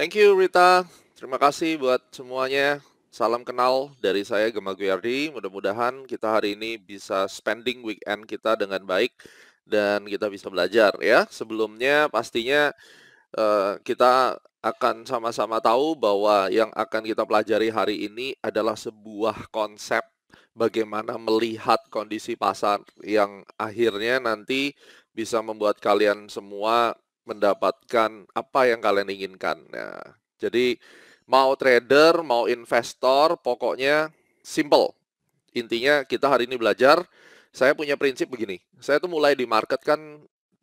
Thank you Rita. Terima kasih buat semuanya. Salam kenal dari saya Gemma Guyardi. Mudah-mudahan kita hari ini bisa spending weekend kita dengan baik dan kita bisa belajar ya. Sebelumnya pastinya uh, kita akan sama-sama tahu bahwa yang akan kita pelajari hari ini adalah sebuah konsep bagaimana melihat kondisi pasar yang akhirnya nanti bisa membuat kalian semua mendapatkan apa yang kalian inginkan. ya. jadi mau trader, mau investor, pokoknya simple. Intinya kita hari ini belajar, saya punya prinsip begini. Saya tuh mulai di market kan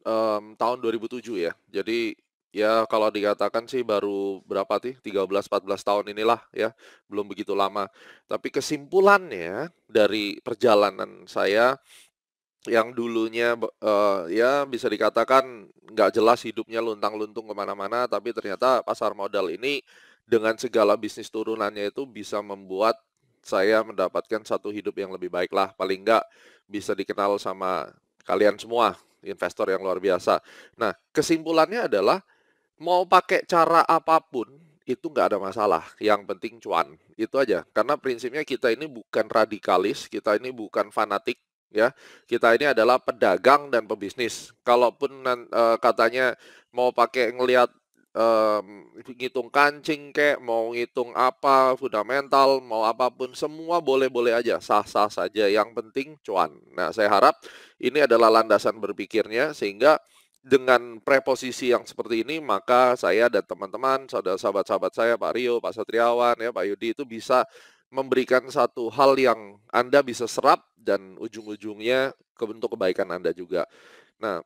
um, tahun 2007 ya. Jadi ya kalau dikatakan sih baru berapa sih 13-14 tahun inilah ya belum begitu lama tapi kesimpulannya dari perjalanan saya yang dulunya uh, ya bisa dikatakan nggak jelas hidupnya luntang-luntung kemana-mana, tapi ternyata pasar modal ini dengan segala bisnis turunannya itu bisa membuat saya mendapatkan satu hidup yang lebih baik lah, paling nggak bisa dikenal sama kalian semua investor yang luar biasa. Nah kesimpulannya adalah mau pakai cara apapun itu nggak ada masalah. Yang penting cuan. Itu aja. Karena prinsipnya kita ini bukan radikalis, kita ini bukan fanatik, ya. Kita ini adalah pedagang dan pebisnis. Kalaupun uh, katanya mau pakai ngelihat uh, ngitung kancing kek, mau ngitung apa, fundamental, mau apapun, semua boleh-boleh aja, sah-sah saja. Yang penting cuan. Nah, saya harap ini adalah landasan berpikirnya sehingga dengan preposisi yang seperti ini maka saya dan teman-teman, saudara sahabat-sahabat saya Pak Rio, Pak Satriawan ya, Pak Yudi itu bisa memberikan satu hal yang Anda bisa serap dan ujung-ujungnya ke bentuk kebaikan Anda juga. Nah,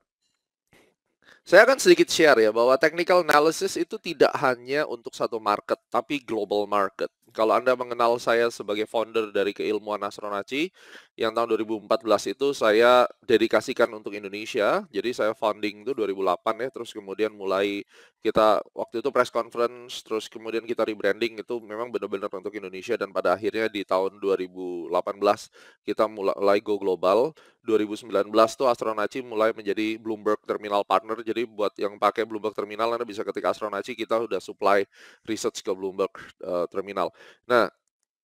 saya akan sedikit share ya bahwa technical analysis itu tidak hanya untuk satu market, tapi global market. Kalau Anda mengenal saya sebagai founder dari keilmuan astronaci, yang tahun 2014 itu saya dedikasikan untuk Indonesia. Jadi saya founding itu 2008 ya, terus kemudian mulai kita waktu itu press conference, terus kemudian kita rebranding itu memang benar-benar untuk Indonesia dan pada akhirnya di tahun 2018 kita mulai go global. 2019 tuh Astronaci mulai menjadi Bloomberg Terminal Partner. Jadi buat yang pakai Bloomberg Terminal Anda bisa ketik Astronaci kita sudah supply research ke Bloomberg uh, Terminal. Nah,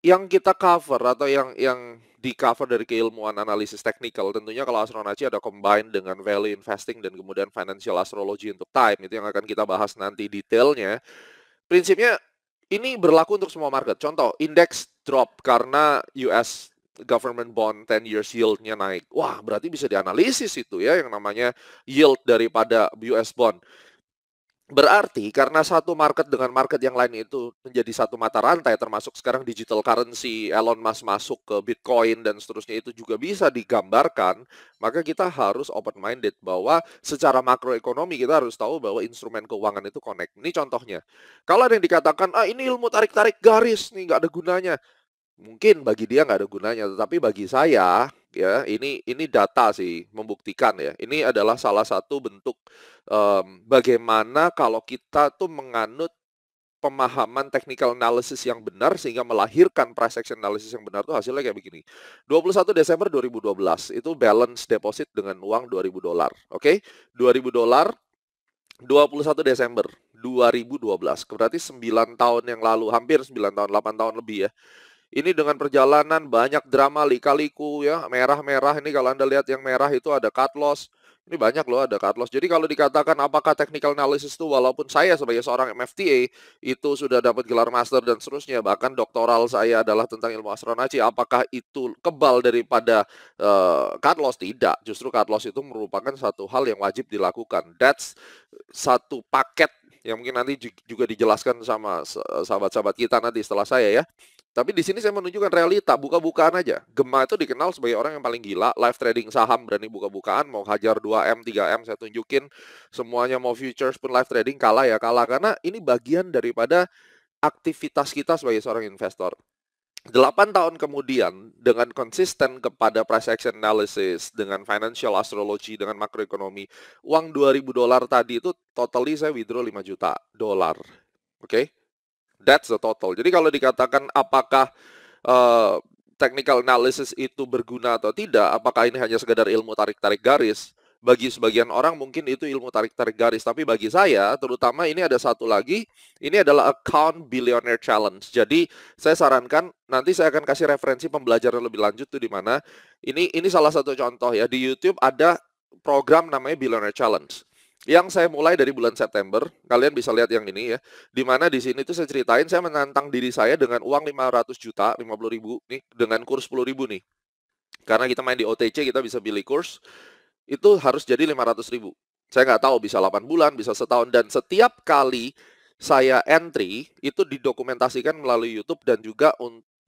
yang kita cover atau yang yang di cover dari keilmuan analisis teknikal tentunya kalau astronaci ada combine dengan value investing dan kemudian financial astrology untuk time itu yang akan kita bahas nanti detailnya prinsipnya ini berlaku untuk semua market contoh indeks drop karena US government bond 10 years yield-nya naik wah berarti bisa dianalisis itu ya yang namanya yield daripada US bond Berarti karena satu market dengan market yang lain itu menjadi satu mata rantai termasuk sekarang digital currency Elon Musk masuk ke Bitcoin dan seterusnya itu juga bisa digambarkan, maka kita harus open minded bahwa secara makroekonomi kita harus tahu bahwa instrumen keuangan itu connect. Ini contohnya. Kalau ada yang dikatakan, "Ah, ini ilmu tarik-tarik garis nih nggak ada gunanya." Mungkin bagi dia nggak ada gunanya, tetapi bagi saya ya ini ini data sih membuktikan ya ini adalah salah satu bentuk um, bagaimana kalau kita tuh menganut pemahaman technical analysis yang benar sehingga melahirkan price action analysis yang benar tuh hasilnya kayak begini. 21 Desember 2012 itu balance deposit dengan uang 2000 dolar. Oke, okay? 2000 dolar 21 Desember 2012. Berarti 9 tahun yang lalu, hampir 9 tahun, 8 tahun lebih ya. Ini dengan perjalanan banyak drama likaliku ya, merah-merah ini kalau Anda lihat yang merah itu ada cut loss. Ini banyak loh ada cut loss. Jadi kalau dikatakan apakah technical analysis itu walaupun saya sebagai seorang MFTA itu sudah dapat gelar master dan seterusnya, bahkan doktoral saya adalah tentang ilmu astronaci, apakah itu kebal daripada uh, cut loss? Tidak. Justru cut loss itu merupakan satu hal yang wajib dilakukan. That's satu paket yang mungkin nanti juga dijelaskan sama sahabat-sahabat kita nanti setelah saya ya. Tapi di sini saya menunjukkan realita, buka-bukaan aja. Gemma itu dikenal sebagai orang yang paling gila, live trading saham, berani buka-bukaan, mau hajar 2M, 3M, saya tunjukin. Semuanya mau futures pun live trading, kalah ya kalah. Karena ini bagian daripada aktivitas kita sebagai seorang investor. 8 tahun kemudian dengan konsisten kepada price action analysis, dengan financial astrology, dengan makroekonomi, uang 2000 dolar tadi itu totally saya withdraw 5 juta dolar. Oke. Okay? That's the total. Jadi kalau dikatakan apakah uh, technical analysis itu berguna atau tidak, apakah ini hanya sekedar ilmu tarik-tarik garis? Bagi sebagian orang mungkin itu ilmu tarik-tarik garis, tapi bagi saya terutama ini ada satu lagi, ini adalah account billionaire challenge. Jadi saya sarankan nanti saya akan kasih referensi pembelajaran lebih lanjut tuh di mana. Ini ini salah satu contoh ya di YouTube ada program namanya billionaire challenge yang saya mulai dari bulan September, kalian bisa lihat yang ini ya, di mana di sini tuh saya ceritain saya menantang diri saya dengan uang 500 juta, 50 ribu, nih dengan kurs 10 ribu nih. Karena kita main di OTC, kita bisa pilih kurs, itu harus jadi 500 ribu. Saya nggak tahu bisa 8 bulan, bisa setahun, dan setiap kali saya entry, itu didokumentasikan melalui YouTube dan juga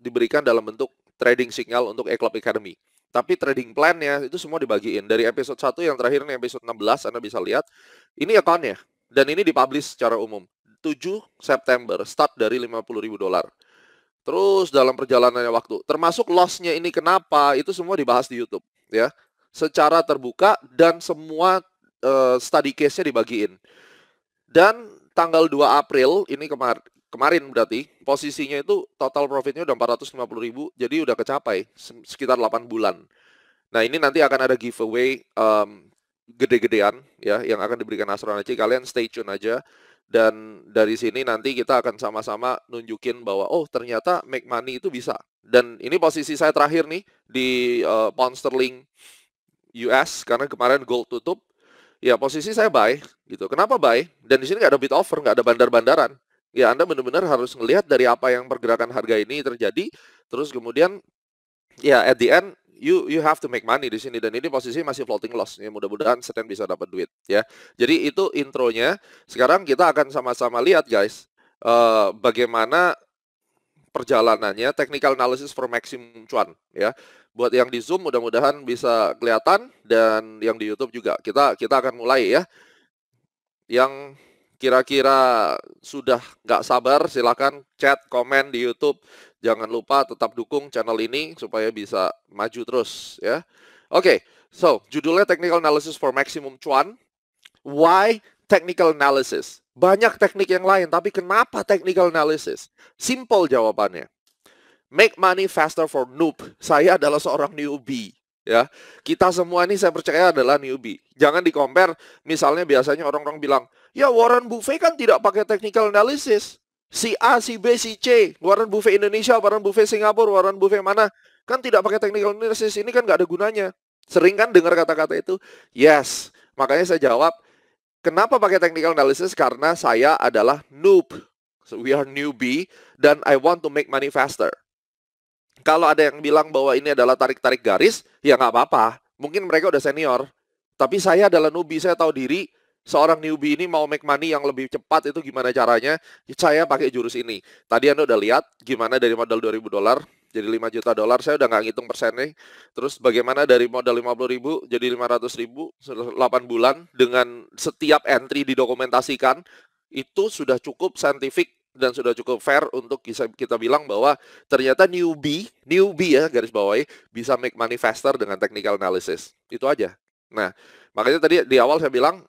diberikan dalam bentuk trading signal untuk e Academy tapi trading plan ya itu semua dibagiin dari episode 1 yang terakhir nih episode 16 Anda bisa lihat ini account ya dan ini dipublish secara umum 7 September start dari 50.000 dolar terus dalam perjalanannya waktu termasuk lossnya ini kenapa itu semua dibahas di YouTube ya secara terbuka dan semua uh, study case-nya dibagiin dan tanggal 2 April ini kemar kemarin berarti posisinya itu total profitnya udah 450 ribu jadi udah kecapai sekitar 8 bulan nah ini nanti akan ada giveaway um, gede-gedean ya yang akan diberikan Astronaci kalian stay tune aja dan dari sini nanti kita akan sama-sama nunjukin bahwa oh ternyata make money itu bisa dan ini posisi saya terakhir nih di uh, eh, pound sterling US karena kemarin gold tutup ya posisi saya buy gitu kenapa buy dan di sini nggak ada bid offer nggak ada bandar-bandaran Ya Anda benar-benar harus melihat dari apa yang pergerakan harga ini terjadi, terus kemudian ya at the end you you have to make money di sini dan ini posisi masih floating loss ya mudah-mudahan setan bisa dapat duit ya jadi itu intronya sekarang kita akan sama-sama lihat guys uh, bagaimana perjalanannya technical analysis for maximum cuan ya buat yang di zoom mudah-mudahan bisa kelihatan dan yang di YouTube juga kita kita akan mulai ya yang kira-kira sudah nggak sabar, silakan chat, komen di YouTube. Jangan lupa tetap dukung channel ini supaya bisa maju terus ya. Oke, okay, so judulnya Technical Analysis for Maximum Cuan. Why Technical Analysis? Banyak teknik yang lain, tapi kenapa Technical Analysis? Simple jawabannya. Make money faster for noob. Saya adalah seorang newbie ya. Kita semua ini saya percaya adalah newbie. Jangan dikompar misalnya biasanya orang-orang bilang, Ya Warren Buffet kan tidak pakai technical analysis. Si A, si B, si C. Warren Buffet Indonesia, Warren Buffet Singapura, Warren Buffet mana. Kan tidak pakai technical analysis. Ini kan nggak ada gunanya. Sering kan dengar kata-kata itu. Yes. Makanya saya jawab, kenapa pakai technical analysis? Karena saya adalah noob. So we are newbie dan I want to make money faster. Kalau ada yang bilang bahwa ini adalah tarik-tarik garis, ya nggak apa-apa. Mungkin mereka udah senior. Tapi saya adalah newbie, saya tahu diri, seorang newbie ini mau make money yang lebih cepat itu gimana caranya? Saya pakai jurus ini. Tadi Anda udah lihat gimana dari modal 2000 dolar jadi 5 juta dolar saya udah nggak ngitung persennya terus bagaimana dari modal 50 ribu jadi 500 ribu 8 bulan dengan setiap entry didokumentasikan itu sudah cukup scientific dan sudah cukup fair untuk bisa kita bilang bahwa ternyata newbie, newbie ya garis bawahi bisa make money faster dengan technical analysis. Itu aja. Nah, makanya tadi di awal saya bilang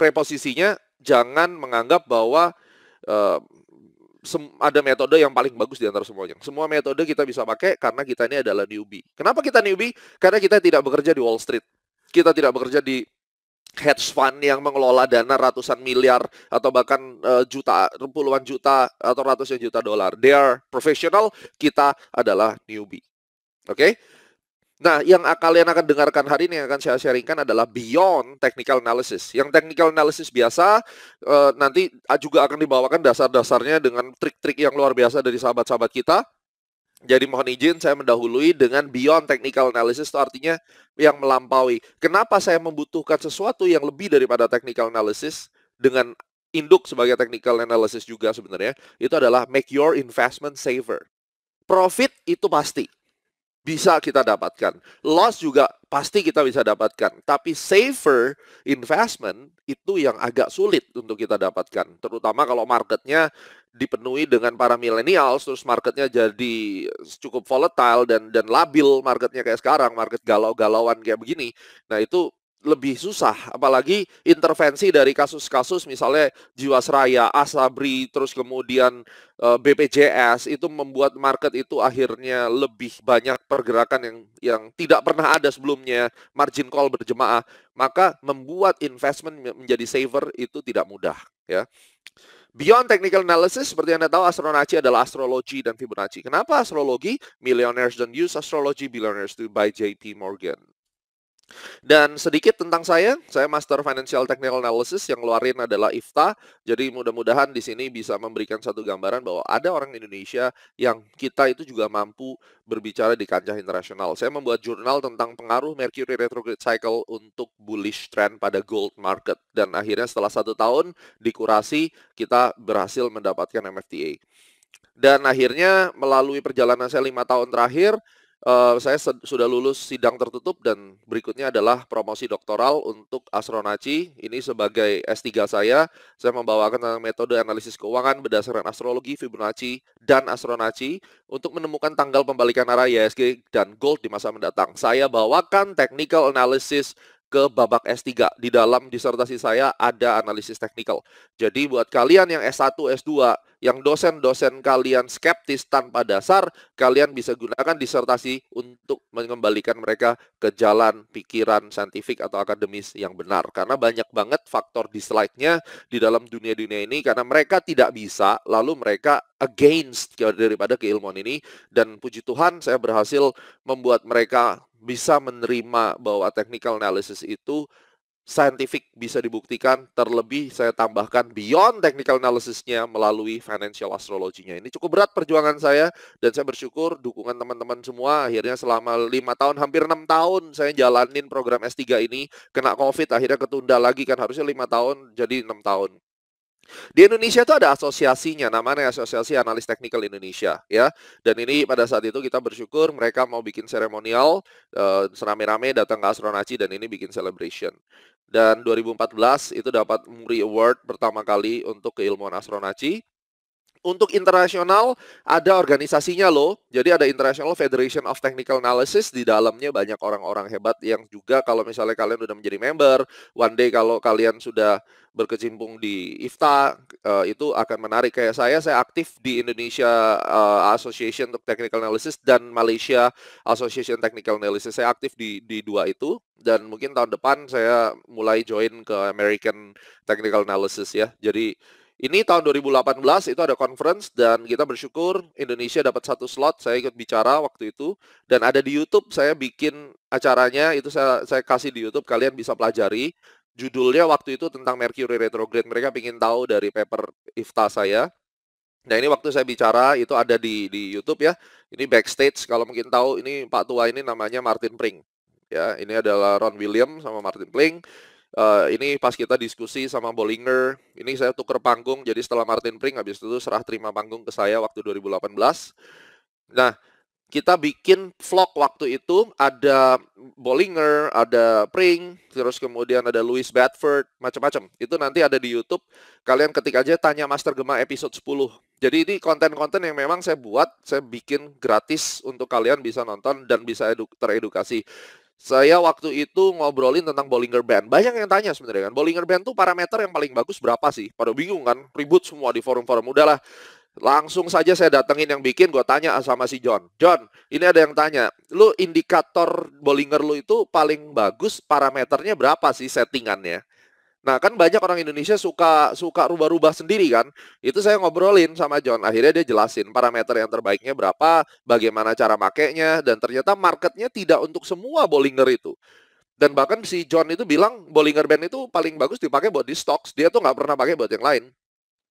preposisinya jangan menganggap bahwa uh, ada metode yang paling bagus di antara semuanya. Semua metode kita bisa pakai karena kita ini adalah newbie. Kenapa kita newbie? Karena kita tidak bekerja di Wall Street. Kita tidak bekerja di hedge fund yang mengelola dana ratusan miliar atau bahkan uh, juta puluhan juta atau ratusan juta dolar. They are professional, kita adalah newbie. Oke? Okay? Nah, yang kalian akan dengarkan hari ini yang akan saya sharingkan adalah beyond technical analysis. Yang technical analysis biasa eh, nanti juga akan dibawakan dasar-dasarnya dengan trik-trik yang luar biasa dari sahabat-sahabat kita. Jadi mohon izin saya mendahului dengan beyond technical analysis itu artinya yang melampaui. Kenapa saya membutuhkan sesuatu yang lebih daripada technical analysis dengan induk sebagai technical analysis juga sebenarnya? Itu adalah make your investment saver. Profit itu pasti bisa kita dapatkan. Loss juga pasti kita bisa dapatkan. Tapi safer investment itu yang agak sulit untuk kita dapatkan. Terutama kalau marketnya dipenuhi dengan para millennials, terus marketnya jadi cukup volatile dan dan labil marketnya kayak sekarang, market galau-galauan kayak begini. Nah itu lebih susah apalagi intervensi dari kasus-kasus misalnya Jiwasraya, Asabri terus kemudian eh, BPJS itu membuat market itu akhirnya lebih banyak pergerakan yang yang tidak pernah ada sebelumnya margin call berjemaah maka membuat investment menjadi saver itu tidak mudah ya Beyond technical analysis, seperti yang Anda tahu, astronaci adalah astrologi dan Fibonacci. Kenapa astrologi? Millionaires don't use astrology, billionaires do by JP Morgan. Dan sedikit tentang saya, saya Master Financial Technical Analysis yang ngeluarin adalah IFTA. Jadi mudah-mudahan di sini bisa memberikan satu gambaran bahwa ada orang Indonesia yang kita itu juga mampu berbicara di kancah internasional. Saya membuat jurnal tentang pengaruh Mercury Retrograde Cycle untuk bullish trend pada gold market. Dan akhirnya setelah satu tahun dikurasi, kita berhasil mendapatkan MFTA. Dan akhirnya melalui perjalanan saya lima tahun terakhir, uh, saya sudah lulus sidang tertutup dan berikutnya adalah promosi doktoral untuk astronaci. Ini sebagai S3 saya, saya membawakan tentang metode analisis keuangan berdasarkan astrologi, Fibonacci, dan astronaci untuk menemukan tanggal pembalikan arah YSG dan gold di masa mendatang. Saya bawakan technical analysis ke babak S3. Di dalam disertasi saya ada analisis teknikal. Jadi buat kalian yang S1, S2, yang dosen-dosen kalian skeptis tanpa dasar, kalian bisa gunakan disertasi untuk mengembalikan mereka ke jalan pikiran saintifik atau akademis yang benar. Karena banyak banget faktor dislike-nya di dalam dunia-dunia ini karena mereka tidak bisa, lalu mereka against daripada keilmuan ini. Dan puji Tuhan saya berhasil membuat mereka bisa menerima bahwa technical analysis itu scientific bisa dibuktikan terlebih saya tambahkan beyond technical analysisnya melalui financial astrologinya ini cukup berat perjuangan saya dan saya bersyukur dukungan teman-teman semua akhirnya selama lima tahun hampir enam tahun saya jalanin program S3 ini kena covid akhirnya ketunda lagi kan harusnya lima tahun jadi enam tahun di Indonesia itu ada asosiasinya, namanya Asosiasi Analis Teknikal Indonesia, ya. Dan ini pada saat itu kita bersyukur mereka mau bikin seremonial, uh, serame-rame datang ke Astronaci dan ini bikin celebration. Dan 2014 itu dapat Muri Award pertama kali untuk keilmuan Astronaci. Untuk internasional ada organisasinya loh. Jadi ada International Federation of Technical Analysis di dalamnya banyak orang-orang hebat yang juga kalau misalnya kalian sudah menjadi member, one day kalau kalian sudah berkecimpung di IFTA uh, itu akan menarik kayak saya saya aktif di Indonesia uh, Association of Technical Analysis dan Malaysia Association Technical Analysis. Saya aktif di di dua itu dan mungkin tahun depan saya mulai join ke American Technical Analysis ya. Jadi ini tahun 2018 itu ada conference dan kita bersyukur Indonesia dapat satu slot. Saya ikut bicara waktu itu dan ada di YouTube saya bikin acaranya itu saya saya kasih di YouTube kalian bisa pelajari. Judulnya waktu itu tentang Mercury retrograde. Mereka ingin tahu dari paper IFTA saya. Nah ini waktu saya bicara itu ada di di YouTube ya. Ini backstage kalau mungkin tahu ini Pak Tua ini namanya Martin Pring. Ya, ini adalah Ron William sama Martin Pring uh, ini pas kita diskusi sama Bollinger, ini saya tuker panggung, jadi setelah Martin Pring habis itu serah terima panggung ke saya waktu 2018. Nah, kita bikin vlog waktu itu ada Bollinger, ada Pring, terus kemudian ada Louis Bedford, macam-macam. Itu nanti ada di YouTube. Kalian ketik aja tanya Master Gema episode 10. Jadi ini konten-konten yang memang saya buat, saya bikin gratis untuk kalian bisa nonton dan bisa teredukasi saya waktu itu ngobrolin tentang Bollinger Band. Banyak yang tanya sebenarnya kan, Bollinger Band tuh parameter yang paling bagus berapa sih? Pada bingung kan, ribut semua di forum-forum. Udahlah, langsung saja saya datengin yang bikin, gue tanya sama si John. John, ini ada yang tanya, lu indikator Bollinger lu itu paling bagus parameternya berapa sih settingannya? Nah, kan banyak orang Indonesia suka suka rubah-rubah sendiri kan. Itu saya ngobrolin sama John, akhirnya dia jelasin parameter yang terbaiknya berapa, bagaimana cara makainya dan ternyata marketnya tidak untuk semua Bollinger itu. Dan bahkan si John itu bilang Bollinger Band itu paling bagus dipakai buat di stocks, dia tuh nggak pernah pakai buat yang lain.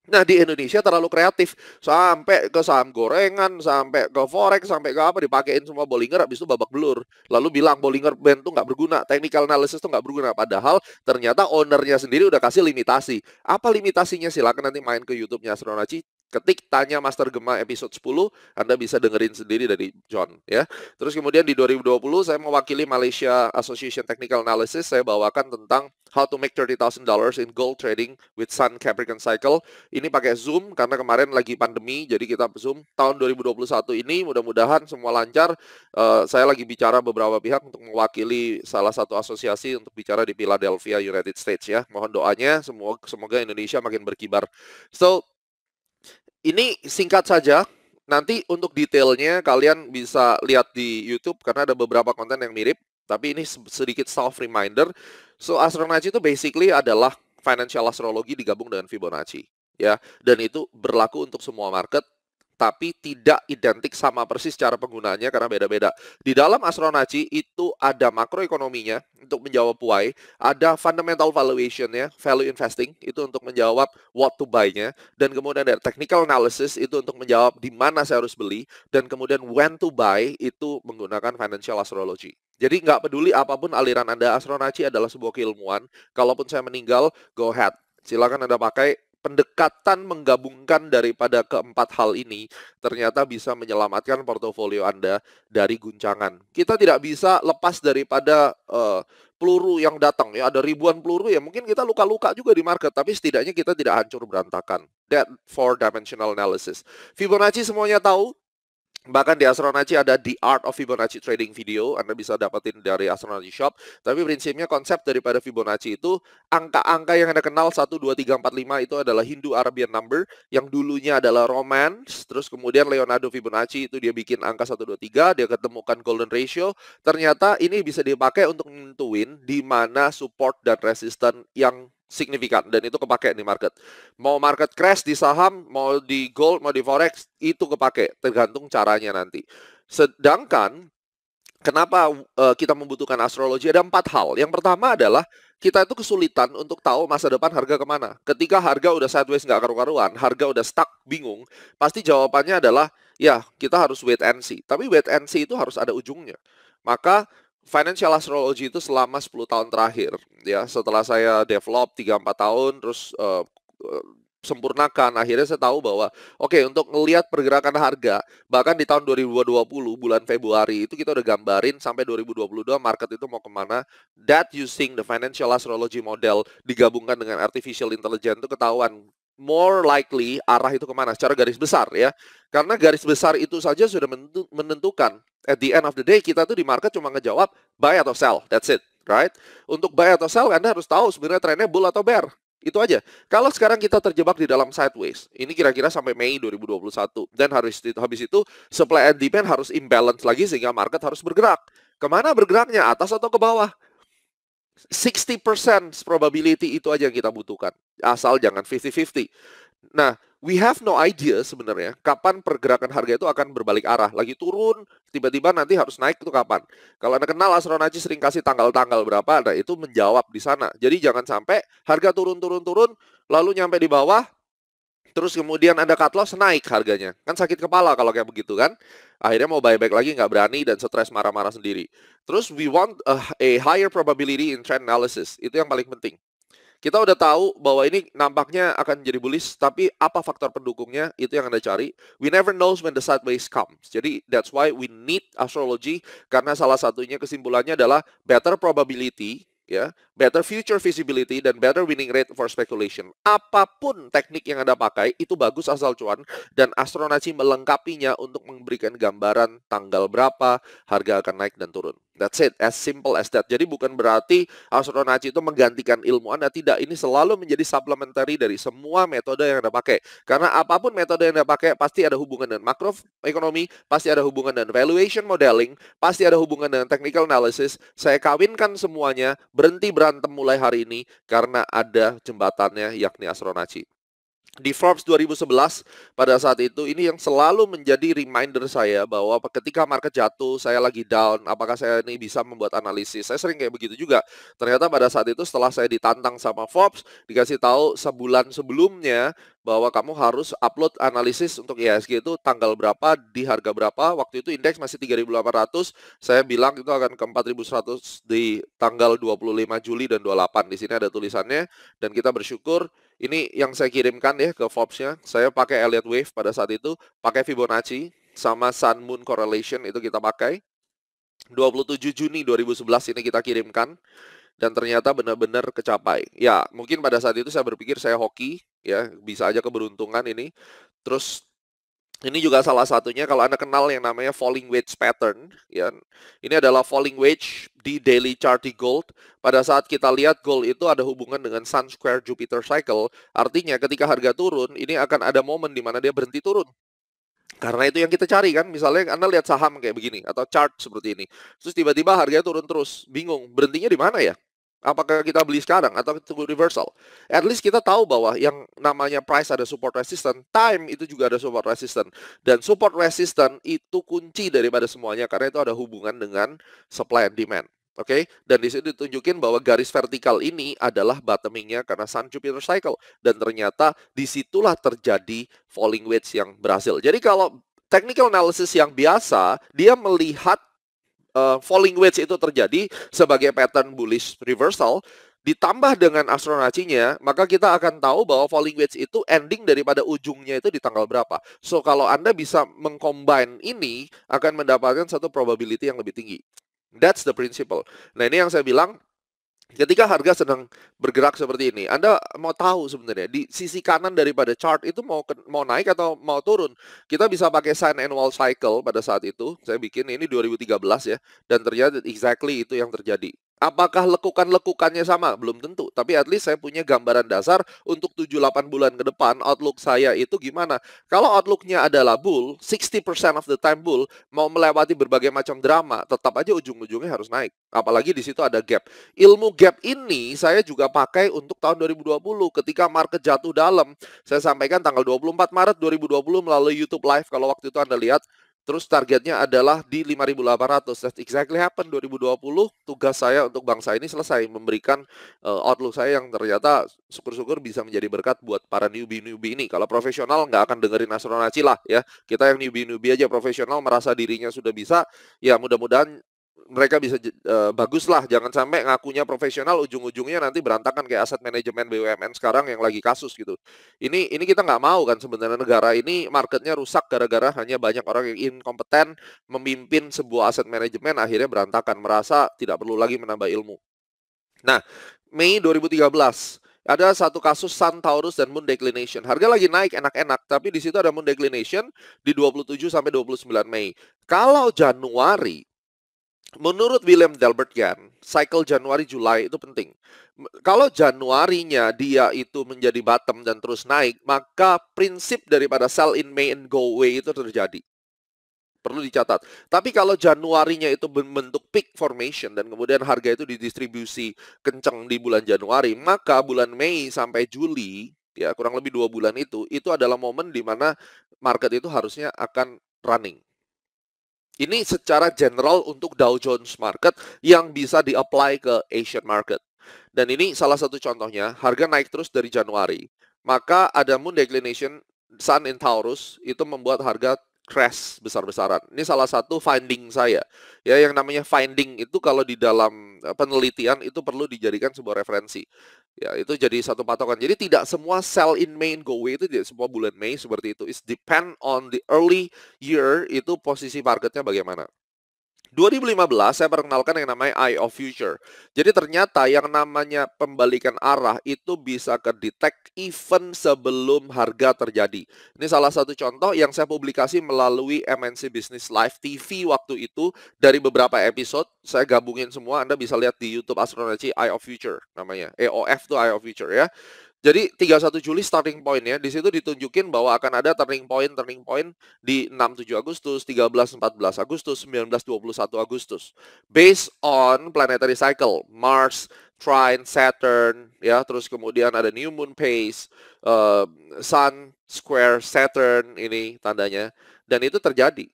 Nah di Indonesia terlalu kreatif sampai ke saham gorengan, sampai ke forex, sampai ke apa dipakein semua Bollinger, habis itu babak belur. Lalu bilang Bollinger Band tuh nggak berguna, technical analysis tuh nggak berguna. Padahal ternyata ownernya sendiri udah kasih limitasi. Apa limitasinya? Silahkan nanti main ke YouTube-nya Astronaci, Ketik tanya Master Gema episode 10, Anda bisa dengerin sendiri dari John ya. Terus kemudian di 2020 saya mewakili Malaysia Association Technical Analysis, saya bawakan tentang how to make $30,000 in gold trading with Sun Capricorn Cycle. Ini pakai Zoom karena kemarin lagi pandemi, jadi kita Zoom. Tahun 2021 ini mudah-mudahan semua lancar. Uh, saya lagi bicara beberapa pihak untuk mewakili salah satu asosiasi untuk bicara di Philadelphia, United States ya. Mohon doanya semoga semoga Indonesia makin berkibar. So ini singkat saja. Nanti untuk detailnya kalian bisa lihat di YouTube karena ada beberapa konten yang mirip. Tapi ini sedikit self reminder. So Astronaci itu basically adalah financial astrologi digabung dengan Fibonacci ya dan itu berlaku untuk semua market tapi tidak identik sama persis cara penggunaannya karena beda-beda. Di dalam astronaci itu ada makroekonominya untuk menjawab why, ada fundamental valuation ya, value investing itu untuk menjawab what to buy-nya, dan kemudian ada technical analysis itu untuk menjawab di mana saya harus beli, dan kemudian when to buy itu menggunakan financial astrology. Jadi nggak peduli apapun aliran Anda, astronaci adalah sebuah keilmuan. Kalaupun saya meninggal, go ahead. Silakan Anda pakai pendekatan menggabungkan daripada keempat hal ini ternyata bisa menyelamatkan portofolio Anda dari guncangan. Kita tidak bisa lepas daripada uh, peluru yang datang ya ada ribuan peluru ya mungkin kita luka-luka juga di market tapi setidaknya kita tidak hancur berantakan. That four dimensional analysis. Fibonacci semuanya tahu, Bahkan di Astronaci ada The Art of Fibonacci Trading video, Anda bisa dapetin dari Astronaci Shop. Tapi prinsipnya konsep daripada Fibonacci itu, angka-angka yang Anda kenal 1, 2, 3, 4, 5 itu adalah Hindu Arabian number, yang dulunya adalah romance, terus kemudian Leonardo Fibonacci itu dia bikin angka 1, 2, 3, dia ketemukan golden ratio. Ternyata ini bisa dipakai untuk menentuin di mana support dan resistance yang signifikan dan itu kepake di market. Mau market crash di saham, mau di gold, mau di forex, itu kepake tergantung caranya nanti. Sedangkan kenapa uh, kita membutuhkan astrologi ada empat hal. Yang pertama adalah kita itu kesulitan untuk tahu masa depan harga kemana. Ketika harga udah sideways nggak karu-karuan, harga udah stuck, bingung, pasti jawabannya adalah ya kita harus wait and see. Tapi wait and see itu harus ada ujungnya. Maka financial astrology itu selama 10 tahun terakhir ya setelah saya develop 3 4 tahun terus uh, sempurnakan akhirnya saya tahu bahwa oke okay, untuk melihat pergerakan harga bahkan di tahun 2020 bulan Februari itu kita udah gambarin sampai 2022 market itu mau kemana that using the financial astrology model digabungkan dengan artificial intelligence itu ketahuan more likely arah itu kemana secara garis besar ya. Karena garis besar itu saja sudah menentukan at the end of the day kita tuh di market cuma ngejawab buy atau sell. That's it, right? Untuk buy atau sell Anda harus tahu sebenarnya trennya bull atau bear. Itu aja. Kalau sekarang kita terjebak di dalam sideways, ini kira-kira sampai Mei 2021, dan harus habis itu supply and demand harus imbalance lagi sehingga market harus bergerak. Kemana bergeraknya? Atas atau ke bawah? 60% probability itu aja yang kita butuhkan. Asal jangan 50-50. Nah, we have no idea sebenarnya kapan pergerakan harga itu akan berbalik arah. Lagi turun, tiba-tiba nanti harus naik itu kapan. Kalau Anda kenal Astronaci sering kasih tanggal-tanggal berapa, nah itu menjawab di sana. Jadi jangan sampai harga turun-turun-turun, lalu nyampe di bawah, terus kemudian ada cut loss naik harganya. Kan sakit kepala kalau kayak begitu kan. Akhirnya mau buyback lagi nggak berani dan stres marah-marah sendiri. Terus we want a, eh, a higher probability in trend analysis. Itu yang paling penting. Kita udah tahu bahwa ini nampaknya akan jadi bullish, tapi apa faktor pendukungnya itu yang Anda cari. We never knows when the sideways comes. Jadi that's why we need astrology karena salah satunya kesimpulannya adalah better probability ya better future visibility, dan better winning rate for speculation. Apapun teknik yang Anda pakai, itu bagus asal cuan, dan Astronaci melengkapinya untuk memberikan gambaran tanggal berapa, harga akan naik dan turun. That's it, as simple as that. Jadi bukan berarti Astronaci itu menggantikan ilmu Anda, tidak. Ini selalu menjadi supplementary dari semua metode yang Anda pakai. Karena apapun metode yang Anda pakai, pasti ada hubungan dengan makroekonomi, pasti ada hubungan dengan valuation modeling, pasti ada hubungan dengan technical analysis. Saya kawinkan semuanya, berhenti berarti akan mulai hari ini karena ada jembatannya yakni Asronaci di Forbes 2011 pada saat itu ini yang selalu menjadi reminder saya bahwa ketika market jatuh saya lagi down apakah saya ini bisa membuat analisis saya sering kayak begitu juga ternyata pada saat itu setelah saya ditantang sama Forbes dikasih tahu sebulan sebelumnya bahwa kamu harus upload analisis untuk ISG itu tanggal berapa, di harga berapa. Waktu itu indeks masih 3.800. Saya bilang itu akan ke 4.100 di tanggal 25 Juli dan 28. Di sini ada tulisannya dan kita bersyukur ini yang saya kirimkan ya ke Forbes-nya. Saya pakai Elliott Wave pada saat itu, pakai Fibonacci sama Sun Moon Correlation itu kita pakai. 27 Juni 2011 ini kita kirimkan dan ternyata benar-benar kecapai. Ya, mungkin pada saat itu saya berpikir saya hoki ya, bisa aja keberuntungan ini. Terus ini juga salah satunya kalau Anda kenal yang namanya falling wedge pattern ya. Ini adalah falling wedge di daily di gold. Pada saat kita lihat gold itu ada hubungan dengan sun square Jupiter cycle. Artinya ketika harga turun, ini akan ada momen di mana dia berhenti turun. Karena itu yang kita cari kan, misalnya Anda lihat saham kayak begini atau chart seperti ini. Terus tiba-tiba harganya turun terus, bingung, berhentinya di mana ya? Apakah kita beli sekarang atau tunggu reversal? At least kita tahu bahwa yang namanya price ada support resistance, time itu juga ada support resistance. Dan support resistance itu kunci daripada semuanya karena itu ada hubungan dengan supply and demand. Oke, okay? dan di sini ditunjukin bahwa garis vertikal ini adalah bottomingnya karena Sun Jupiter cycle dan ternyata disitulah terjadi falling wedge yang berhasil. Jadi kalau technical analysis yang biasa, dia melihat uh, falling wedge itu terjadi sebagai pattern bullish reversal ditambah dengan astronacinya, maka kita akan tahu bahwa falling wedge itu ending daripada ujungnya itu di tanggal berapa. So kalau Anda bisa mengcombine ini akan mendapatkan satu probability yang lebih tinggi. That's the principle. Nah, ini yang saya bilang ketika harga sedang bergerak seperti ini, Anda mau tahu sebenarnya di sisi kanan daripada chart itu mau ke, mau naik atau mau turun. Kita bisa pakai sign annual cycle pada saat itu. Saya bikin ini 2013 ya dan ternyata exactly itu yang terjadi. Apakah lekukan-lekukannya sama? Belum tentu. Tapi at least saya punya gambaran dasar untuk 7-8 bulan ke depan outlook saya itu gimana. Kalau outlooknya adalah bull, 60% of the time bull, mau melewati berbagai macam drama, tetap aja ujung-ujungnya harus naik. Apalagi di situ ada gap. Ilmu gap ini saya juga pakai untuk tahun 2020 ketika market jatuh dalam. Saya sampaikan tanggal 24 Maret 2020 melalui YouTube Live kalau waktu itu Anda lihat Terus targetnya adalah di 5.800. That's exactly happen 2020. Tugas saya untuk bangsa ini selesai memberikan uh, outlook saya yang ternyata syukur-syukur bisa menjadi berkat buat para newbie-newbie ini. Kalau profesional nggak akan dengerin astronaci lah ya. Kita yang newbie-newbie aja profesional merasa dirinya sudah bisa. Ya mudah-mudahan mereka bisa uh, lah jangan sampai ngakunya profesional ujung-ujungnya nanti berantakan kayak aset manajemen BUMN sekarang yang lagi kasus gitu. Ini ini kita nggak mau kan sebenarnya negara ini marketnya rusak gara-gara hanya banyak orang yang inkompeten memimpin sebuah aset manajemen akhirnya berantakan merasa tidak perlu lagi menambah ilmu. Nah, Mei 2013 ada satu kasus Sun Taurus dan Moon Declination. Harga lagi naik enak-enak, tapi di situ ada Moon Declination di 27 sampai 29 Mei. Kalau Januari menurut William Delbert Gann, cycle januari juli itu penting. Kalau Januarinya dia itu menjadi bottom dan terus naik, maka prinsip daripada sell in May and go away itu terjadi. Perlu dicatat. Tapi kalau Januarinya itu membentuk peak formation dan kemudian harga itu didistribusi kencang di bulan Januari, maka bulan Mei sampai Juli, ya kurang lebih dua bulan itu, itu adalah momen di mana market itu harusnya akan running ini secara general untuk Dow Jones market yang bisa di-apply ke Asian market. Dan ini salah satu contohnya, harga naik terus dari Januari. Maka ada moon declination Sun in Taurus itu membuat harga crash besar-besaran. Ini salah satu finding saya. Ya, yang namanya finding itu kalau di dalam eh, penelitian itu perlu dijadikan sebuah referensi. Ya, itu jadi satu patokan. Jadi tidak semua sell in May and go away itu tidak semua bulan Mei seperti itu. It's depend on the early year itu posisi marketnya bagaimana. 2015 saya perkenalkan yang namanya Eye of Future. Jadi ternyata yang namanya pembalikan arah itu bisa ke detect even sebelum harga terjadi. Ini salah satu contoh yang saya publikasi melalui MNC Business Live TV waktu itu dari beberapa episode saya gabungin semua Anda bisa lihat di YouTube Astronaci Eye of Future namanya. EOF tuh Eye of Future ya. Jadi 31 Juli starting point ya. Di situ ditunjukin bahwa akan ada turning point, turning point di 6-7 Agustus, 13-14 Agustus, 19-21 Agustus. Based on planetary cycle, Mars, Trine, Saturn, ya, terus kemudian ada New Moon phase, uh, Sun, Square, Saturn, ini tandanya. Dan itu terjadi.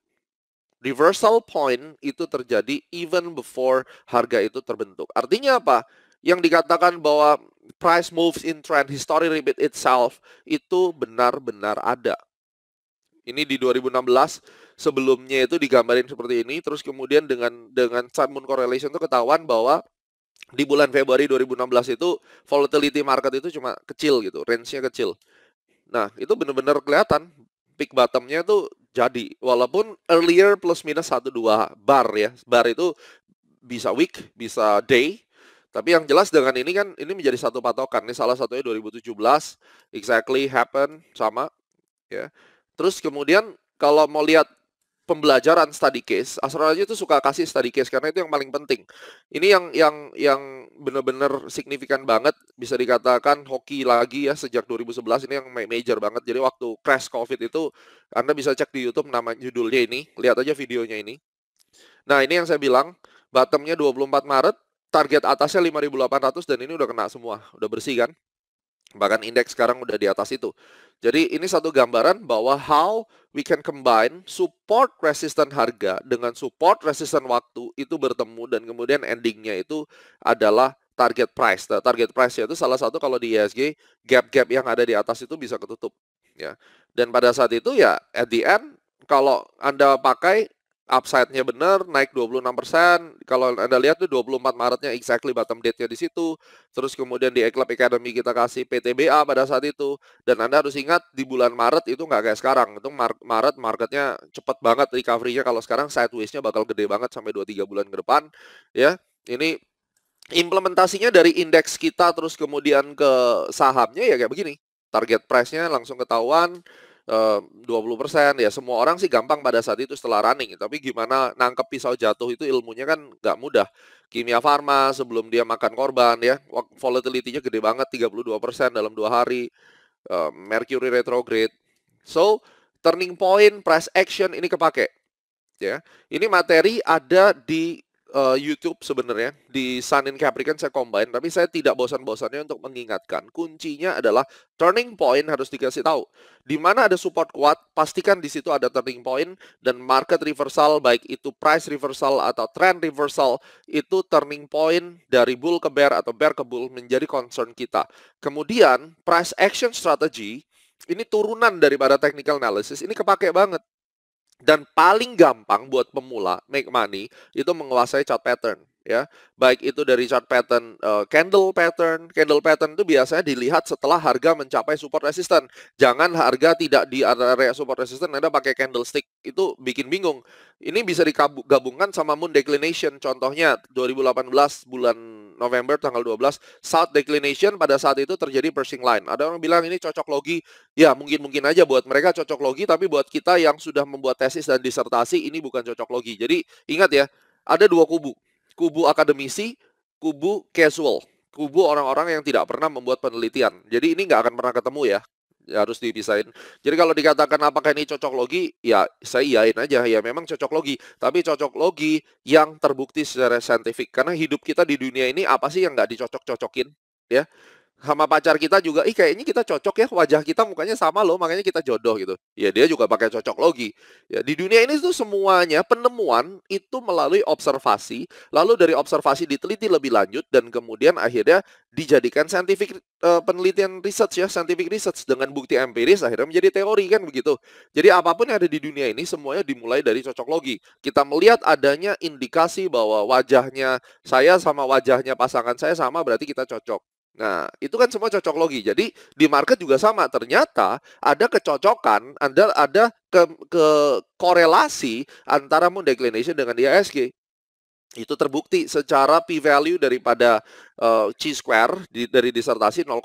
Reversal point itu terjadi even before harga itu terbentuk. Artinya apa? yang dikatakan bahwa price moves in trend, history repeat itself, itu benar-benar ada. Ini di 2016 sebelumnya itu digambarin seperti ini, terus kemudian dengan dengan sun moon correlation itu ketahuan bahwa di bulan Februari 2016 itu volatility market itu cuma kecil gitu, range-nya kecil. Nah, itu benar-benar kelihatan peak bottom-nya itu jadi walaupun earlier plus minus 1 2 bar ya. Bar itu bisa week, bisa day, tapi yang jelas dengan ini kan ini menjadi satu patokan. Ini salah satunya 2017 exactly happen sama ya. Terus kemudian kalau mau lihat pembelajaran study case, astrologi itu suka kasih study case karena itu yang paling penting. Ini yang yang yang benar-benar signifikan banget bisa dikatakan hoki lagi ya sejak 2011 ini yang major banget. Jadi waktu crash Covid itu Anda bisa cek di YouTube nama judulnya ini, lihat aja videonya ini. Nah, ini yang saya bilang, bottomnya 24 Maret, target atasnya 5.800 dan ini udah kena semua, udah bersih kan? Bahkan indeks sekarang udah di atas itu. Jadi ini satu gambaran bahwa how we can combine support resistant harga dengan support resistant waktu itu bertemu dan kemudian endingnya itu adalah target price. Nah, target price itu salah satu kalau di ESG gap-gap yang ada di atas itu bisa ketutup ya. Dan pada saat itu ya at the end kalau Anda pakai upside-nya benar, naik 26%. Kalau Anda lihat tuh 24 Maretnya exactly bottom date-nya di situ. Terus kemudian di Eclub Academy kita kasih PTBA pada saat itu. Dan Anda harus ingat di bulan Maret itu nggak kayak sekarang. Itu Mar Maret market-nya cepet banget recovery-nya. Kalau sekarang sideways-nya bakal gede banget sampai 2-3 bulan ke depan. Ya, ini implementasinya dari indeks kita terus kemudian ke sahamnya ya kayak begini. Target price-nya langsung ketahuan 20 persen ya semua orang sih gampang pada saat itu setelah running tapi gimana nangkep pisau jatuh itu ilmunya kan nggak mudah kimia farma sebelum dia makan korban ya volatility-nya gede banget 32 persen dalam dua hari uh, mercury retrograde so turning point price action ini kepake ya ini materi ada di uh, YouTube sebenarnya di Sun in Capricorn saya combine, tapi saya tidak bosan-bosannya untuk mengingatkan. Kuncinya adalah turning point harus dikasih tahu. Di mana ada support kuat, pastikan di situ ada turning point dan market reversal baik itu price reversal atau trend reversal itu turning point dari bull ke bear atau bear ke bull menjadi concern kita. Kemudian price action strategy ini turunan daripada technical analysis ini kepake banget dan paling gampang buat pemula make money itu menguasai chart pattern ya baik itu dari chart pattern uh, candle pattern candle pattern itu biasanya dilihat setelah harga mencapai support resisten jangan harga tidak di area support resisten anda pakai candlestick itu bikin bingung ini bisa digabungkan sama moon declination contohnya 2018 bulan November tanggal 12 South Declination pada saat itu terjadi Pershing line. Ada orang bilang ini cocok logi. Ya, mungkin-mungkin aja buat mereka cocok logi tapi buat kita yang sudah membuat tesis dan disertasi ini bukan cocok logi. Jadi ingat ya, ada dua kubu. Kubu akademisi, kubu casual kubu orang-orang yang tidak pernah membuat penelitian. Jadi ini nggak akan pernah ketemu ya. Ya harus dipisahin. Jadi kalau dikatakan apakah ini cocok logi, ya saya iyain aja. Ya memang cocok logi, tapi cocok logi yang terbukti secara saintifik. Karena hidup kita di dunia ini apa sih yang nggak dicocok-cocokin? Ya, sama pacar kita juga, ih kayaknya kita cocok ya wajah kita mukanya sama loh, makanya kita jodoh gitu. Ya dia juga pakai cocok logi. Ya, di dunia ini tuh semuanya penemuan itu melalui observasi, lalu dari observasi diteliti lebih lanjut dan kemudian akhirnya dijadikan scientific uh, penelitian research ya, scientific research dengan bukti empiris akhirnya menjadi teori kan begitu. Jadi apapun yang ada di dunia ini semuanya dimulai dari cocok logi. Kita melihat adanya indikasi bahwa wajahnya saya sama wajahnya pasangan saya sama berarti kita cocok. Nah, itu kan semua cocok logi. Jadi di market juga sama. Ternyata ada kecocokan, ada ada ke, ke korelasi antara moon declination dengan IHSG. Itu terbukti secara p value daripada uh, eh, C square di, dari disertasi 0,05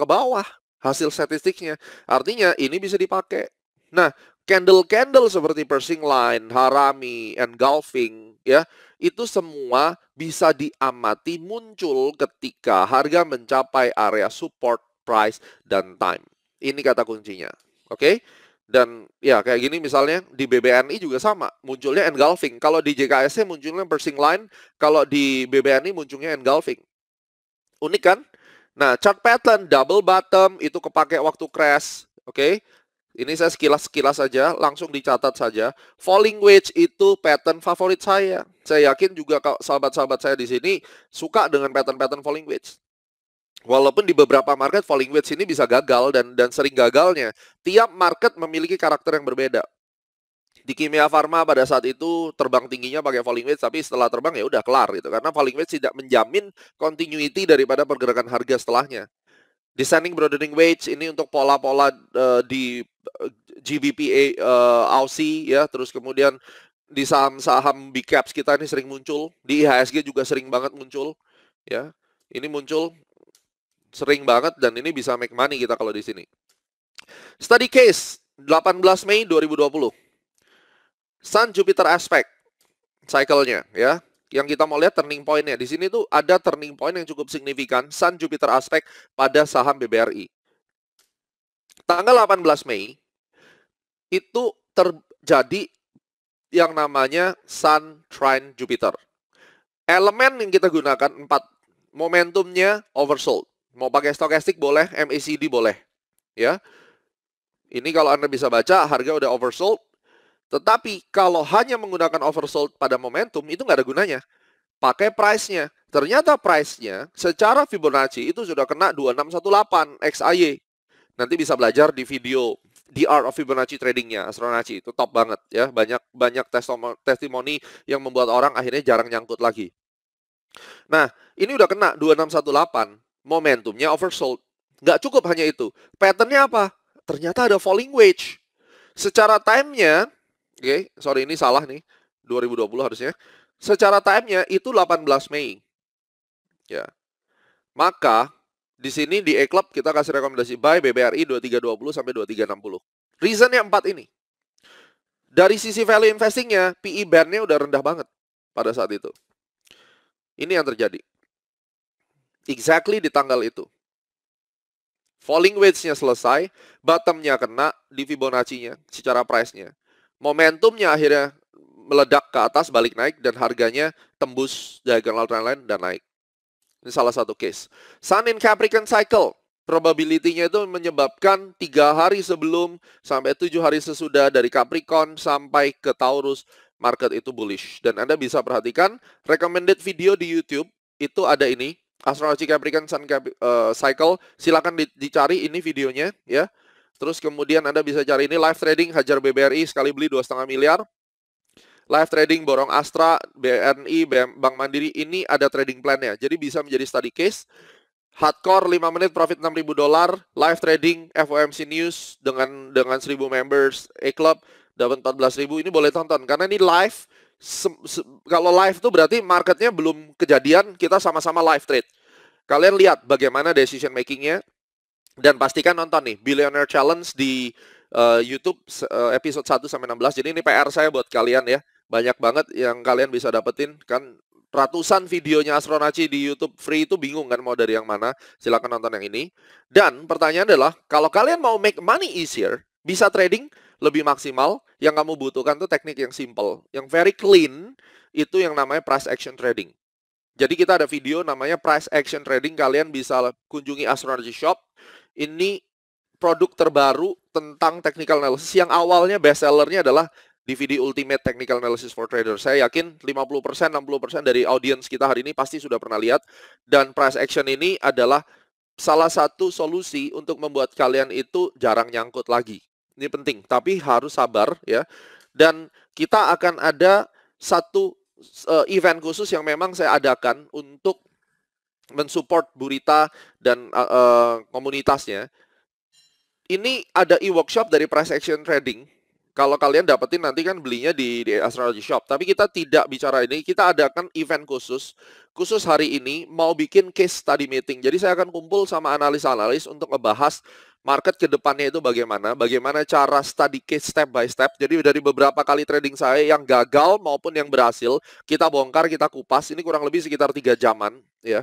ke bawah hasil statistiknya. Artinya ini bisa dipakai. Nah, candle-candle seperti Pershing Line, Harami, engulfing ya itu semua bisa diamati muncul ketika harga mencapai area support price dan time. Ini kata kuncinya. Oke? Okay? Dan ya kayak gini misalnya di BBNI juga sama, munculnya engulfing. Kalau di JKSC munculnya piercing line, kalau di BBNI munculnya engulfing. Unik kan? Nah, chart pattern double bottom itu kepake waktu crash, oke? Okay? Ini saya sekilas-sekilas saja, langsung dicatat saja. Falling wedge itu pattern favorit saya. Saya yakin juga sahabat-sahabat saya di sini suka dengan pattern-pattern falling wedge. Walaupun di beberapa market falling wedge ini bisa gagal dan dan sering gagalnya. Tiap market memiliki karakter yang berbeda. Di Kimia Farma pada saat itu terbang tingginya pakai falling wedge tapi setelah terbang ya udah kelar gitu karena falling wedge tidak menjamin continuity daripada pergerakan harga setelahnya. Descending broadening wedge ini untuk pola-pola uh, di eh, GBP uh, eh, Aussie ya, terus kemudian di saham-saham big caps kita ini sering muncul, di IHSG juga sering banget muncul ya. Ini muncul sering banget dan ini bisa make money kita kalau di sini. Study case 18 Mei 2020. Sun Jupiter aspect cycle-nya ya yang kita mau lihat turning point-nya. Di sini tuh ada turning point yang cukup signifikan, Sun Jupiter aspect pada saham BBRI. Tanggal 18 Mei, itu terjadi yang namanya Sun Trine Jupiter. Elemen yang kita gunakan, empat momentumnya oversold. Mau pakai stokastik boleh, MACD boleh. Ya, ini kalau Anda bisa baca, harga udah oversold, tetapi kalau hanya menggunakan oversold pada momentum, itu nggak ada gunanya. Pakai price-nya. Ternyata price-nya secara Fibonacci itu sudah kena 2618 XAY. Nanti bisa belajar di video The Art of Fibonacci Trading-nya, Astronaci. Itu top banget ya. Banyak banyak testimoni yang membuat orang akhirnya jarang nyangkut lagi. Nah, ini udah kena 2618. Momentumnya oversold. Nggak cukup hanya itu. Patternnya apa? Ternyata ada falling wedge. Secara time-nya Oke, okay, sorry ini salah nih. 2020 harusnya. Secara time-nya itu 18 Mei. Ya. Maka di sini di E-Club kita kasih rekomendasi buy BBRI 2320 sampai 2360. Reason nya empat ini. Dari sisi value investing-nya, PE band-nya udah rendah banget pada saat itu. Ini yang terjadi. Exactly di tanggal itu. Falling wedge-nya selesai, bottom-nya kena di Fibonacci-nya secara price-nya momentumnya akhirnya meledak ke atas balik naik dan harganya tembus diagonal trendline dan naik. Ini salah satu case. Sun in Capricorn cycle probability-nya itu menyebabkan tiga hari sebelum sampai tujuh hari sesudah dari Capricorn sampai ke Taurus market itu bullish dan Anda bisa perhatikan recommended video di YouTube itu ada ini astrologi Capricorn Sun Cap uh, cycle silakan di dicari ini videonya ya Terus kemudian Anda bisa cari ini live trading hajar BBRI sekali beli dua setengah miliar. Live trading borong Astra, BNI, Bank Mandiri ini ada trading plan-nya. Jadi bisa menjadi study case. Hardcore 5 menit profit 6000 dolar, live trading FOMC News dengan dengan 1000 members, E-Club dapat 14000. Ini boleh tonton karena ini live. Se -se kalau live tuh berarti marketnya belum kejadian, kita sama-sama live trade. Kalian lihat bagaimana decision makingnya. Dan pastikan nonton nih Billionaire Challenge di uh, YouTube uh, episode 1 sampai 16. Jadi ini PR saya buat kalian ya. Banyak banget yang kalian bisa dapetin kan ratusan videonya Astronaci di YouTube free itu bingung kan mau dari yang mana. Silakan nonton yang ini. Dan pertanyaan adalah kalau kalian mau make money easier, bisa trading lebih maksimal, yang kamu butuhkan tuh teknik yang simple, yang very clean itu yang namanya price action trading. Jadi kita ada video namanya price action trading, kalian bisa kunjungi Astronaci Shop ini produk terbaru tentang technical analysis yang awalnya best sellernya adalah DVD Ultimate Technical Analysis for Trader. Saya yakin 50% 60% dari audiens kita hari ini pasti sudah pernah lihat dan price action ini adalah salah satu solusi untuk membuat kalian itu jarang nyangkut lagi. Ini penting, tapi harus sabar ya. Dan kita akan ada satu eh, event khusus yang memang saya adakan untuk mensupport Burita dan uh, komunitasnya. Ini ada e-workshop dari price action trading. Kalau kalian dapetin nanti kan belinya di, di astrology shop. Tapi kita tidak bicara ini. Kita adakan event khusus. Khusus hari ini mau bikin case study meeting. Jadi saya akan kumpul sama analis-analis untuk ngebahas market ke depannya itu bagaimana, bagaimana cara study case step by step. Jadi dari beberapa kali trading saya yang gagal maupun yang berhasil, kita bongkar, kita kupas. Ini kurang lebih sekitar tiga jaman ya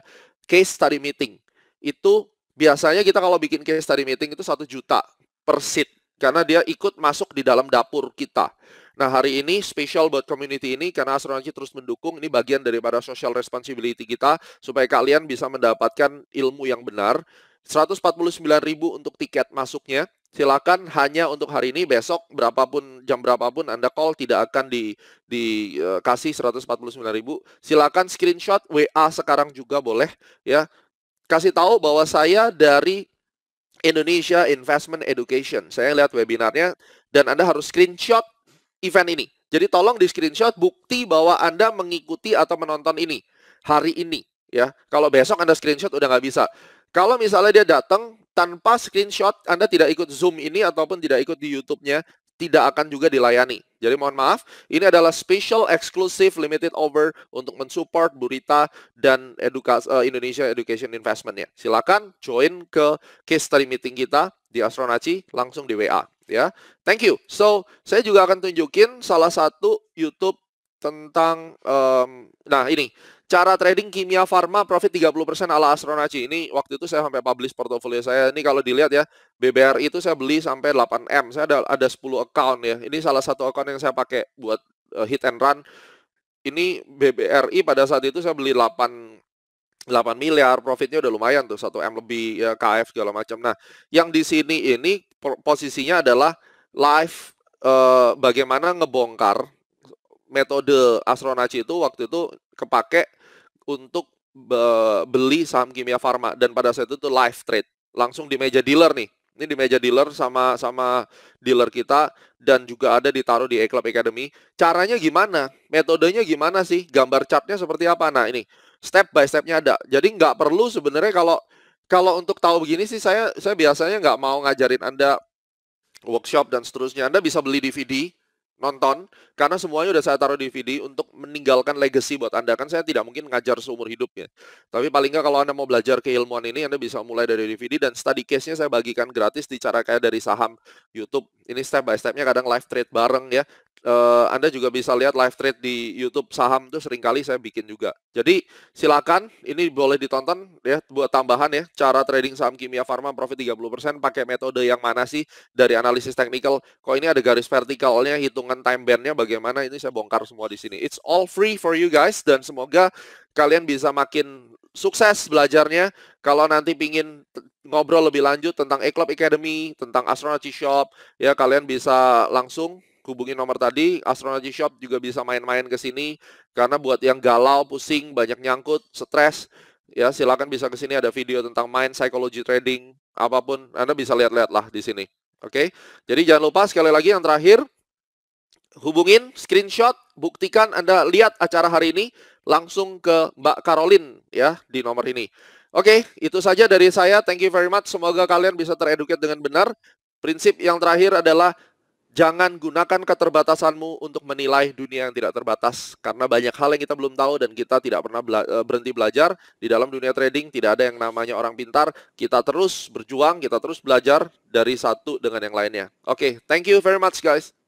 case study meeting. Itu biasanya kita kalau bikin case study meeting itu satu juta per seat karena dia ikut masuk di dalam dapur kita. Nah, hari ini spesial buat community ini karena Astronaci terus mendukung. Ini bagian daripada social responsibility kita supaya kalian bisa mendapatkan ilmu yang benar. 149.000 untuk tiket masuknya silakan hanya untuk hari ini besok berapapun jam berapapun Anda call tidak akan di dikasih uh, 149.000. Silakan screenshot WA sekarang juga boleh ya. Kasih tahu bahwa saya dari Indonesia Investment Education. Saya lihat webinarnya dan Anda harus screenshot event ini. Jadi tolong di screenshot bukti bahwa Anda mengikuti atau menonton ini hari ini ya. Kalau besok Anda screenshot udah nggak bisa. Kalau misalnya dia datang tanpa screenshot Anda tidak ikut Zoom ini ataupun tidak ikut di YouTube-nya tidak akan juga dilayani. Jadi mohon maaf, ini adalah special exclusive limited over untuk mensupport Burita dan edukas, uh, Indonesia Education Investment ya. Silakan join ke case study meeting kita di Astronaci langsung di WA ya. Thank you. So, saya juga akan tunjukin salah satu YouTube tentang um, nah ini cara trading kimia farma profit 30% ala Astronaci. Ini waktu itu saya sampai publish portofolio saya. Ini kalau dilihat ya, BBRI itu saya beli sampai 8M. Saya ada ada 10 account ya. Ini salah satu account yang saya pakai buat uh, hit and run. Ini BBRI pada saat itu saya beli 8 8 miliar, profitnya udah lumayan tuh, 1M lebih ya, KF segala macam. Nah, yang di sini ini posisinya adalah live uh, bagaimana ngebongkar metode Astronaci itu waktu itu kepake untuk beli saham Kimia Farma dan pada saat itu tuh live trade langsung di meja dealer nih ini di meja dealer sama sama dealer kita dan juga ada ditaruh di E-Club Academy caranya gimana metodenya gimana sih gambar chartnya seperti apa nah ini step by stepnya ada jadi nggak perlu sebenarnya kalau kalau untuk tahu begini sih saya saya biasanya nggak mau ngajarin anda workshop dan seterusnya anda bisa beli DVD nonton karena semuanya udah saya taruh di DVD untuk meninggalkan legacy buat Anda kan saya tidak mungkin ngajar seumur hidup ya. Tapi paling nggak kalau Anda mau belajar keilmuan ini Anda bisa mulai dari DVD dan study case-nya saya bagikan gratis di cara kayak dari saham YouTube. Ini step by step-nya kadang live trade bareng ya. Uh, Anda juga bisa lihat live trade di YouTube saham itu seringkali saya bikin juga. Jadi silakan ini boleh ditonton ya buat tambahan ya cara trading saham Kimia Farma profit 30% pakai metode yang mana sih dari analisis teknikal. Kok ini ada garis vertikalnya, hitungan time bandnya bagaimana ini saya bongkar semua di sini. It's all free for you guys dan semoga kalian bisa makin sukses belajarnya. Kalau nanti pingin ngobrol lebih lanjut tentang E-Club Academy, tentang Astronaut Shop, ya kalian bisa langsung hubungi nomor tadi. Astrology Shop juga bisa main-main ke sini karena buat yang galau, pusing, banyak nyangkut, stres, ya silakan bisa ke sini ada video tentang mind psychology trading apapun Anda bisa lihat-lihat lah di sini. Oke. Okay? Jadi jangan lupa sekali lagi yang terakhir hubungin screenshot, buktikan Anda lihat acara hari ini langsung ke Mbak Caroline ya di nomor ini. Oke, okay, itu saja dari saya. Thank you very much. Semoga kalian bisa tereduket dengan benar. Prinsip yang terakhir adalah Jangan gunakan keterbatasanmu untuk menilai dunia yang tidak terbatas, karena banyak hal yang kita belum tahu dan kita tidak pernah bela eh, berhenti belajar. Di dalam dunia trading tidak ada yang namanya orang pintar, kita terus berjuang, kita terus belajar dari satu dengan yang lainnya. Oke, okay, thank you very much guys.